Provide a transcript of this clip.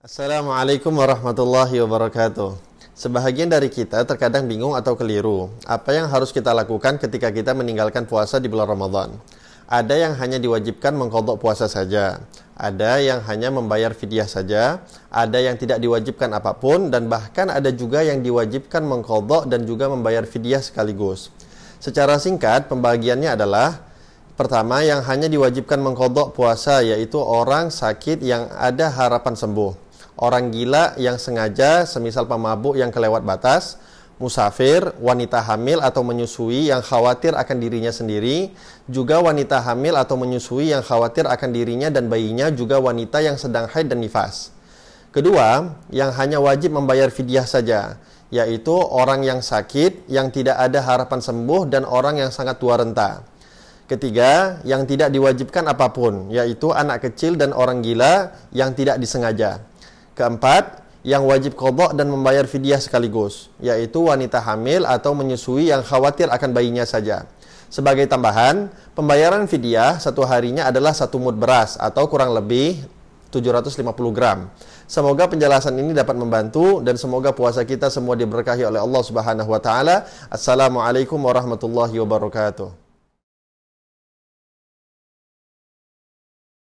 Assalamualaikum warahmatullahi wabarakatuh. Sebahagian dari kita terkadang bingung atau keliru. Apa yang harus kita lakukan ketika kita meninggalkan puasa di bulan Ramadan? Ada yang hanya diwajibkan mengkodok puasa saja. Ada yang hanya membayar fidyah saja. Ada yang tidak diwajibkan apapun. Dan bahkan ada juga yang diwajibkan mengkodok dan juga membayar fidyah sekaligus. Secara singkat, pembagiannya adalah Pertama, yang hanya diwajibkan mengkodok puasa yaitu orang sakit yang ada harapan sembuh orang gila yang sengaja, semisal pemabuk yang kelewat batas, musafir, wanita hamil atau menyusui yang khawatir akan dirinya sendiri, juga wanita hamil atau menyusui yang khawatir akan dirinya dan bayinya, juga wanita yang sedang haid dan nifas. Kedua, yang hanya wajib membayar fidyah saja, yaitu orang yang sakit, yang tidak ada harapan sembuh, dan orang yang sangat tua renta. Ketiga, yang tidak diwajibkan apapun, yaitu anak kecil dan orang gila yang tidak disengaja. Keempat, yang wajib kodok dan membayar fidyah sekaligus, yaitu wanita hamil atau menyusui yang khawatir akan bayinya saja. Sebagai tambahan, pembayaran fidyah satu harinya adalah satu mud beras atau kurang lebih 750 gram. Semoga penjelasan ini dapat membantu dan semoga puasa kita semua diberkahi oleh Allah Subhanahu wa taala. Assalamualaikum warahmatullahi wabarakatuh.